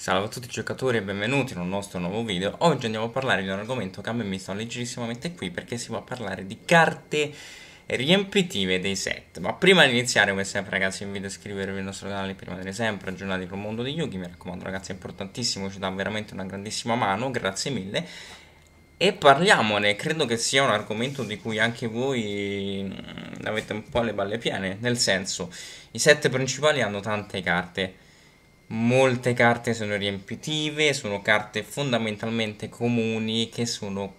Salve a tutti i giocatori e benvenuti in un nostro nuovo video Oggi andiamo a parlare di un argomento che a me mi sta leggerissimamente qui Perché si va a parlare di carte riempitive dei set Ma prima di iniziare come sempre ragazzi invito a iscrivervi al nostro canale Prima di sempre aggiornati il mondo di Yugi Mi raccomando ragazzi è importantissimo, ci dà veramente una grandissima mano Grazie mille e parliamone, credo che sia un argomento di cui anche voi mm, avete un po' le balle piene, nel senso, i set principali hanno tante carte, Molte carte sono riempitive, sono carte fondamentalmente comuni che sono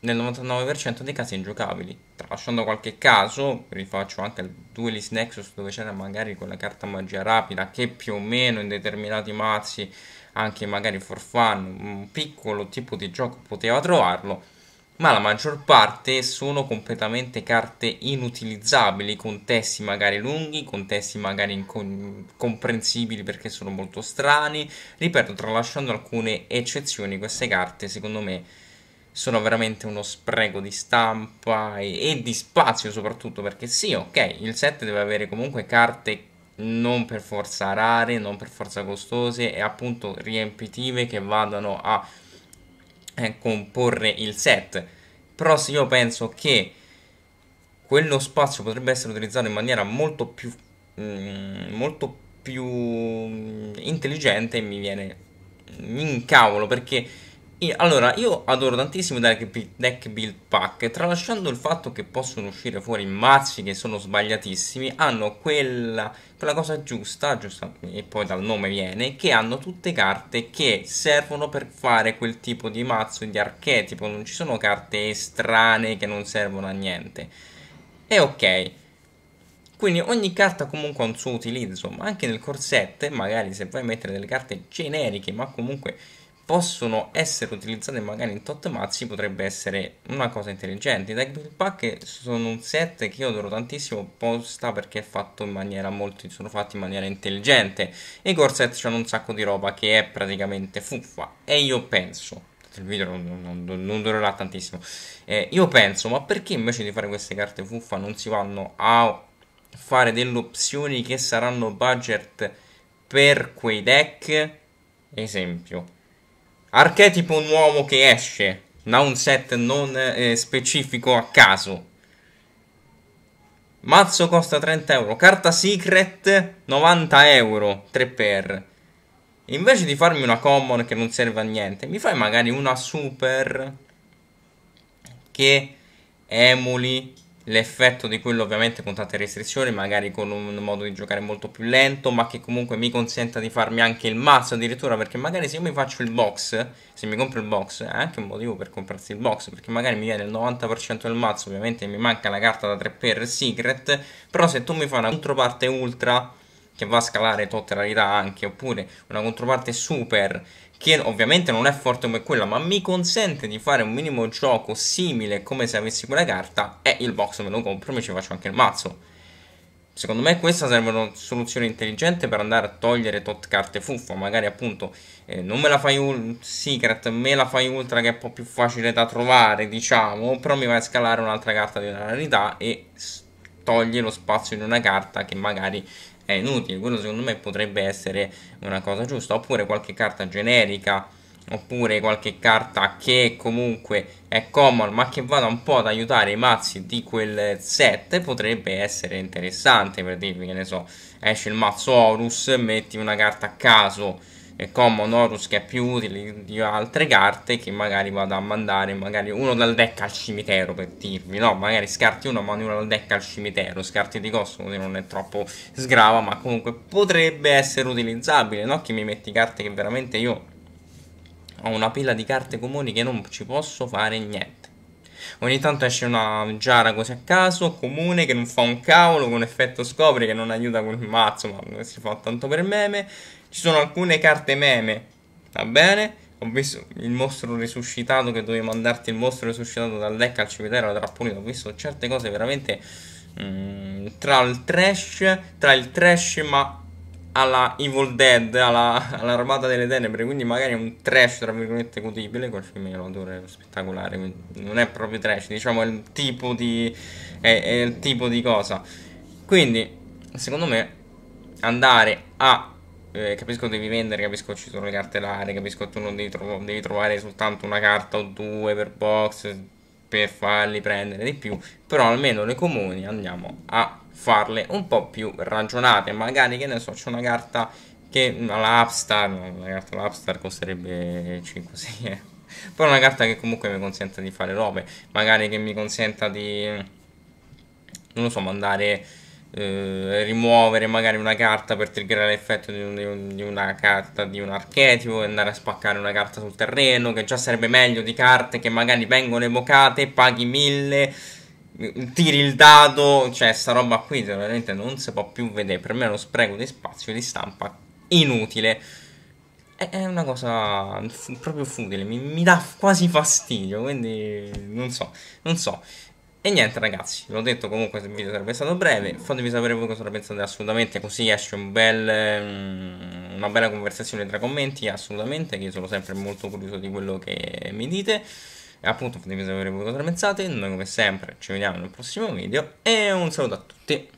nel 99% dei casi ingiocabili. Tralasciando qualche caso, rifaccio anche il Duelist Nexus dove c'era magari quella carta magia rapida che più o meno in determinati mazzi, anche magari for fun, un piccolo tipo di gioco poteva trovarlo ma la maggior parte sono completamente carte inutilizzabili con testi magari lunghi, con testi magari incomprensibili perché sono molto strani. Ripeto, tralasciando alcune eccezioni, queste carte secondo me sono veramente uno spreco di stampa e, e di spazio soprattutto perché sì, ok, il set deve avere comunque carte non per forza rare, non per forza costose e appunto riempitive che vadano a eh, comporre il set. Però se io penso che quello spazio potrebbe essere utilizzato in maniera molto più, mh, mm, molto più mm, intelligente, mi viene mi incavolo perché allora, io adoro tantissimo i deck, deck build pack, tralasciando il fatto che possono uscire fuori mazzi che sono sbagliatissimi, hanno quella, quella cosa giusta, giusta, e poi dal nome viene, che hanno tutte carte che servono per fare quel tipo di mazzo, di archetipo, non ci sono carte strane che non servono a niente. E ok, quindi ogni carta comunque ha un suo utilizzo, ma anche nel core magari se vuoi mettere delle carte generiche, ma comunque possono essere utilizzate magari in tot mazzi potrebbe essere una cosa intelligente. I deck build pack sono un set che io adoro tantissimo posta perché è fatto in maniera molto, sono fatti in maniera intelligente. I core set hanno un sacco di roba che è praticamente fuffa e io penso il video non, non, non durerà tantissimo. Eh, io penso, ma perché invece di fare queste carte fuffa non si vanno a fare delle opzioni che saranno budget per quei deck? Esempio, Archetipo un uomo che esce da un set non eh, specifico a caso. Mazzo costa 30 euro. Carta secret 90 euro. 3 per. Invece di farmi una common che non serve a niente, mi fai magari una super che emuli l'effetto di quello ovviamente con tante restrizioni, magari con un modo di giocare molto più lento, ma che comunque mi consenta di farmi anche il mazzo addirittura, perché magari se io mi faccio il box, se mi compro il box, è anche un motivo per comprarsi il box, perché magari mi viene il 90% del mazzo, ovviamente mi manca la carta da 3 per secret, però se tu mi fai una controparte ultra che va a scalare tot rarità anche, oppure una controparte super che ovviamente non è forte come quella, ma mi consente di fare un minimo gioco simile come se avessi quella carta, e il box me lo compro e mi ci faccio anche il mazzo. Secondo me questa serve una soluzione intelligente per andare a togliere tot carte fuffa, magari appunto eh, non me la fai un secret, me la fai ultra che è un po' più facile da trovare, diciamo, però mi vai a scalare un'altra carta di una rarità e togli lo spazio di una carta che magari è inutile, quello secondo me potrebbe essere una cosa giusta, oppure qualche carta generica, oppure qualche carta che comunque è common ma che vada un po' ad aiutare i mazzi di quel set potrebbe essere interessante per dirvi che ne so esce il mazzo Horus metti una carta a caso eh, combo Norus che è più utile di altre carte che magari vado a mandare magari uno dal deck al cimitero per dirvi no magari scarti uno mandi uno dal deck al cimitero scarti di costo quindi non è troppo sgrava ma comunque potrebbe essere utilizzabile no che mi metti carte che veramente io ho una pila di carte comuni che non ci posso fare niente Ogni tanto esce una giara così a caso, comune, che non fa un cavolo, con effetto scopri, che non aiuta con il mazzo, ma si fa tanto per meme. Ci sono alcune carte meme, va bene? Ho visto il mostro risuscitato che dovevo mandarti il mostro risuscitato dal deck al cimitero alla trappolina. Ho visto certe cose veramente mm, tra il trash, tra il trash ma alla Evil Dead, alla, all'Armata delle Tenebre, quindi magari è un trash tra virgolette godibile, quel film è un autore spettacolare, non è proprio trash, diciamo è il tipo di, è, è il tipo di cosa. Quindi, secondo me, andare a... Eh, capisco devi vendere, capisco ci sono le cartellare, capisco tu non devi, tro- devi trovare soltanto una carta o due per box per farli prendere di più, però almeno le comuni andiamo a farle un po' più ragionate. Magari, che ne so, c'è una carta che la Upstar, la carta l'Upstar costerebbe 5-6 euro. Però una carta che comunque mi consenta di fare robe, magari che mi consenta di, non lo so, mandare... Eh, rimuovere magari una carta per triggerare l'effetto di, un, di, una carta di un archetipo andare a spaccare una carta sul terreno che già sarebbe meglio di carte che magari vengono evocate paghi mille tiri il dado, cioè sta roba qui veramente non si può più vedere, per me è uno spreco di spazio di stampa inutile. È, una cosa f- proprio futile, mi, mi, dà quasi fastidio, quindi non so, non so. E niente ragazzi, l'ho detto comunque se il video sarebbe stato breve, fatemi sapere voi cosa ne pensate assolutamente, così esce un bel, mm, una bella conversazione tra commenti, assolutamente, che io sono sempre molto curioso di quello che mi dite. E appunto fatemi sapere voi cosa ne pensate, noi come sempre ci vediamo nel prossimo video e un saluto a tutti!